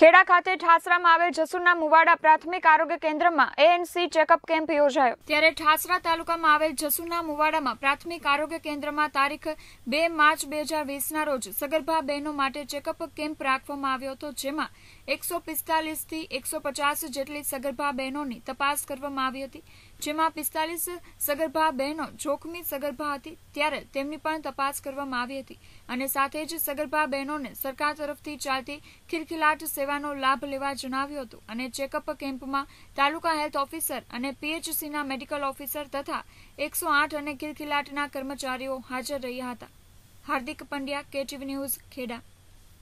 ખેડા ખાતે ઠાસરામાં આવેલ જસુરના મુવાડા પ્રાથમિક આરોગ્ય કેન્દ્રમાં એએનસી ચેકઅપ કેમ્પ યોજાયો ત્યારે ઠાસરા તાલુકામાં આવેલ જસુરના મુવાડામાં પ્રાથમિક આરોગ્ય કેન્દ્રમાં તારીખ બે માર્ચ બે હજાર વીસના રોજ સગર્ભા બહેનો માટે ચેકઅપ કેમ્પ રાખવામાં આવ્યો હતો જેમાં એકસો પિસ્તાલીસથી એકસો પચાસ જેટલી સગર્ભા બહેનોની તપાસ કરવામાં આવી હતી જેમાં પિસ્તાલીસ સગર્ભા બહેનો જોખમી સગર્ભા હતી ત્યારે તેમની પણ તપાસ કરવામાં આવી હતી અને સાથે જ સગર્ભા બહેનોને સરકાર તરફથી ચાલતી ખિલખિલાટ સેવાનો લાભ લેવા જણાવ્યું હતું અને ચેકઅપ કેમ્પમાં તાલુકા હેલ્થ ઓફિસર અને પીએચસીના મેડિકલ ઓફિસર તથા એકસો આઠ અને ખિલખિલાટના કર્મચારીઓ હાજર રહ્યા હતા હાર્દિક પંડ્યા કેટીવી ન્યૂઝ ખેડા